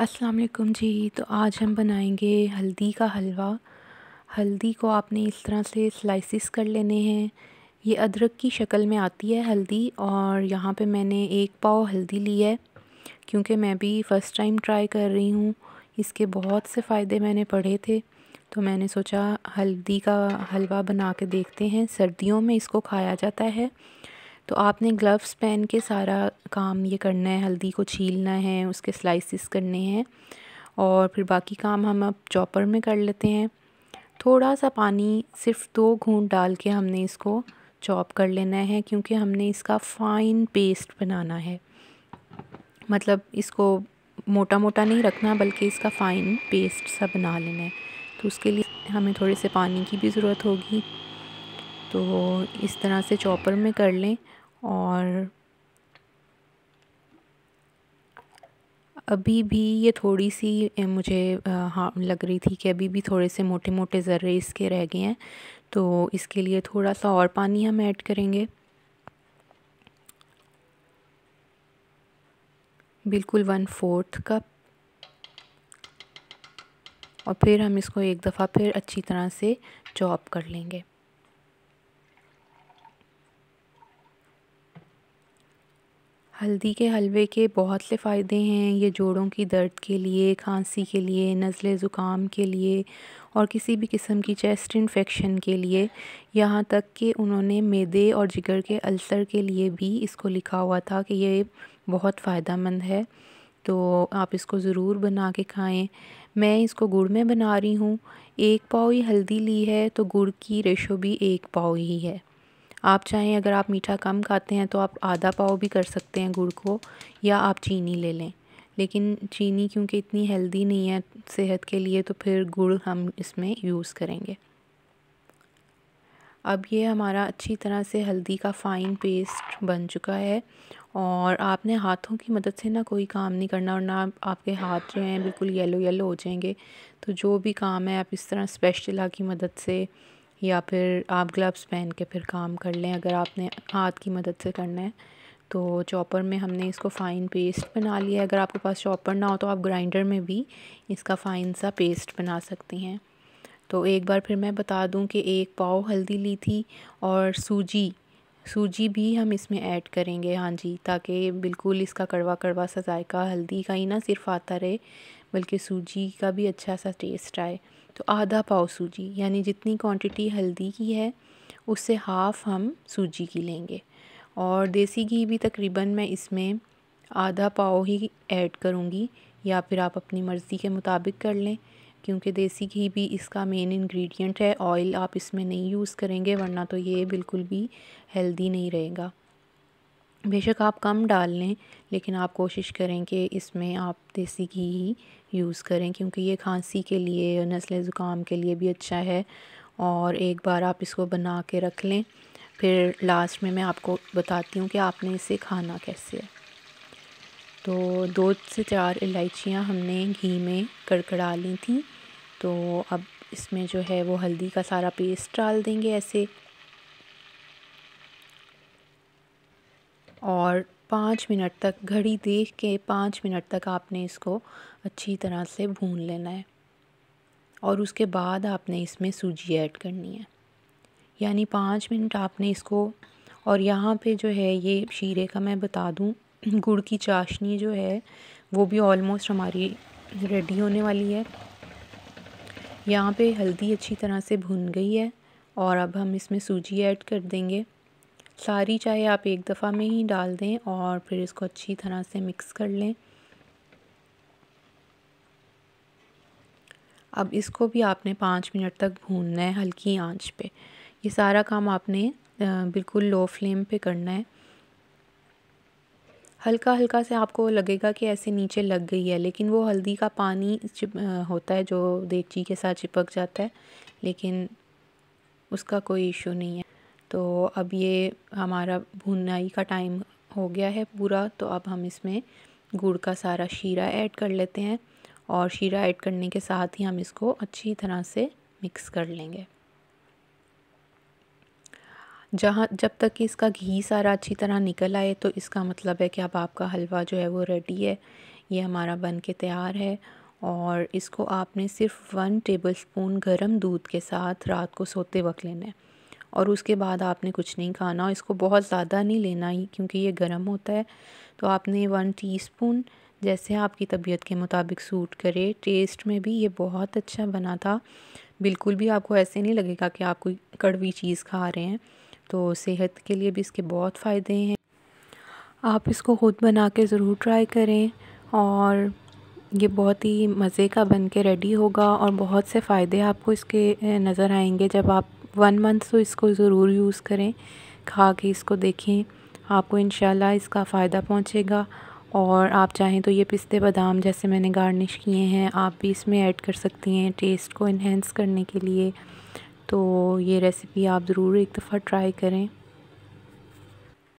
अस्सलाम वालेकुम जी तो आज हम बनाएंगे हल्दी का हलवा हल्दी को आपने इस तरह से स्लाइसिस कर लेने हैं ये अदरक की शक्ल में आती है हल्दी और यहाँ पे मैंने एक पाव हल्दी ली है क्योंकि मैं भी फ़र्स्ट टाइम ट्राई कर रही हूँ इसके बहुत से फ़ायदे मैंने पढ़े थे तो मैंने सोचा हल्दी का हलवा बना के देखते हैं सर्दियों में इसको खाया जाता है तो आपने ग्लव्स पहन के सारा काम ये करना है हल्दी को छीलना है उसके स्लाइसिस करने हैं और फिर बाकी काम हम अब चॉपर में कर लेते हैं थोड़ा सा पानी सिर्फ दो घूंट डाल के हमने इसको चॉप कर लेना है क्योंकि हमने इसका फ़ाइन पेस्ट बनाना है मतलब इसको मोटा मोटा नहीं रखना बल्कि इसका फ़ाइन पेस्ट सा बना लेना है तो उसके लिए हमें थोड़े से पानी की भी ज़रूरत होगी तो इस तरह से चॉपर में कर लें और अभी भी ये थोड़ी सी मुझे हाँ लग रही थी कि अभी भी थोड़े से मोटे मोटे ज़र्रे इसके रह गए हैं तो इसके लिए थोड़ा सा और पानी हम ऐड करेंगे बिल्कुल वन फोर्थ कप और फिर हम इसको एक दफ़ा फिर अच्छी तरह से चॉप कर लेंगे हल्दी के हलवे के बहुत से फ़ायदे हैं ये जोड़ों की दर्द के लिए खांसी के लिए नज़ले ज़ुकाम के लिए और किसी भी किस्म की चेस्ट इन्फेक्शन के लिए यहाँ तक कि उन्होंने मैदे और जिगर के अल्सर के लिए भी इसको लिखा हुआ था कि ये बहुत फ़ायदा मंद है तो आप इसको ज़रूर बना के खाएं मैं इसको गुड़ में बना रही हूँ एक पाव ही हल्दी ली है तो गुड़ की रेशो भी एक पाव ही है आप चाहें अगर आप मीठा कम खाते हैं तो आप आधा पाव भी कर सकते हैं गुड़ को या आप चीनी ले लें लेकिन चीनी क्योंकि इतनी हेल्दी नहीं है सेहत के लिए तो फिर गुड़ हम इसमें यूज़ करेंगे अब ये हमारा अच्छी तरह से हल्दी का फ़ाइन पेस्ट बन चुका है और आपने हाथों की मदद से ना कोई काम नहीं करना और ना आपके हाथ जो हैं बिल्कुल येलो येलो हो जाएंगे तो जो भी काम है आप इस तरह स्पेशला की मदद से या फिर आप ग्लव्स पहन के फिर काम कर लें अगर आपने हाथ की मदद से करना है तो चॉपर में हमने इसको फ़ाइन पेस्ट बना लिया अगर आपके पास चॉपर ना हो तो आप ग्राइंडर में भी इसका फ़ाइन सा पेस्ट बना सकती हैं तो एक बार फिर मैं बता दूं कि एक पाव हल्दी ली थी और सूजी सूजी भी हम इसमें ऐड करेंगे हाँ जी ताकि बिल्कुल इसका कड़वा कड़वा सा जायका हल्दी का ही ना सिर्फ आता रहे बल्कि सूजी का भी अच्छा सा टेस्ट आए तो आधा पाव सूजी यानी जितनी क्वांटिटी हल्दी की है उससे हाफ़ हम सूजी की लेंगे और देसी घी भी तकरीबन मैं इसमें आधा पाव ही ऐड करूँगी या फिर आप अपनी मर्ज़ी के मुताबिक कर लें क्योंकि देसी घी भी इसका मेन इंग्रेडिएंट है ऑयल आप इसमें नहीं यूज़ करेंगे वरना तो ये बिल्कुल भी हेल्दी नहीं रहेगा बेशक आप कम डाल लें लेकिन आप कोशिश करें कि इसमें आप देसी घी ही यूज़ करें क्योंकि ये खांसी के लिए और नस्ल ज़ुकाम के लिए भी अच्छा है और एक बार आप इसको बना के रख लें फिर लास्ट में मैं आपको बताती हूँ कि आपने इसे खाना कैसे है तो दो से चार इलायचियाँ हमने घी में कड़कड़ा ली थी तो अब इसमें जो है वो हल्दी का सारा पेस्ट डाल देंगे ऐसे और पाँच मिनट तक घड़ी देख के पाँच मिनट तक आपने इसको अच्छी तरह से भून लेना है और उसके बाद आपने इसमें सूजी ऐड करनी है यानी पाँच मिनट आपने इसको और यहाँ पे जो है ये शीरे का मैं बता दूँ गुड़ की चाशनी जो है वो भी ऑलमोस्ट हमारी रेडी होने वाली है यहाँ पे हल्दी अच्छी तरह से भुन गई है और अब हम इसमें सूजी ऐड कर देंगे सारी चाय आप एक दफ़ा में ही डाल दें और फिर इसको अच्छी तरह से मिक्स कर लें अब इसको भी आपने पाँच मिनट तक भूनना है हल्की आंच पे ये सारा काम आपने बिल्कुल लो फ्लेम पे करना है हल्का हल्का से आपको लगेगा कि ऐसे नीचे लग गई है लेकिन वो हल्दी का पानी होता है जो देगची के साथ चिपक जाता है लेकिन उसका कोई इशू नहीं है तो अब ये हमारा भुनाई का टाइम हो गया है पूरा तो अब हम इसमें गुड़ का सारा शीरा ऐड कर लेते हैं और शीरा ऐड करने के साथ ही हम इसको अच्छी तरह से मिक्स कर लेंगे जहाँ जब तक कि इसका घी सारा अच्छी तरह निकल आए तो इसका मतलब है कि अब आपका हलवा जो है वो रेडी है ये हमारा बन के तैयार है और इसको आपने सिर्फ वन टेबल स्पून गर्म दूध के साथ रात को सोते वक्त लेना है और उसके बाद आपने कुछ नहीं खाना इसको बहुत ज़्यादा नहीं लेना ही क्योंकि ये गर्म होता है तो आपने वन टीस्पून जैसे आपकी तबीयत के मुताबिक सूट करे टेस्ट में भी ये बहुत अच्छा बना था बिल्कुल भी आपको ऐसे नहीं लगेगा कि आप कोई कड़वी चीज़ खा रहे हैं तो सेहत के लिए भी इसके बहुत फ़ायदे हैं आप इसको खुद बना के ज़रूर ट्राई करें और ये बहुत ही मज़े का बन के रेडी होगा और बहुत से फ़ायदे आपको इसके नज़र आएंगे जब आप वन मंथ तो इसको ज़रूर यूज़ करें खा के इसको देखें आपको इन इसका फ़ायदा पहुँचेगा और आप चाहें तो ये पिस्ते बादाम जैसे मैंने गार्निश किए हैं आप भी इसमें ऐड कर सकती हैं टेस्ट को इन्हेंस करने के लिए तो ये रेसिपी आप ज़रूर एक दफ़ा ट्राई करें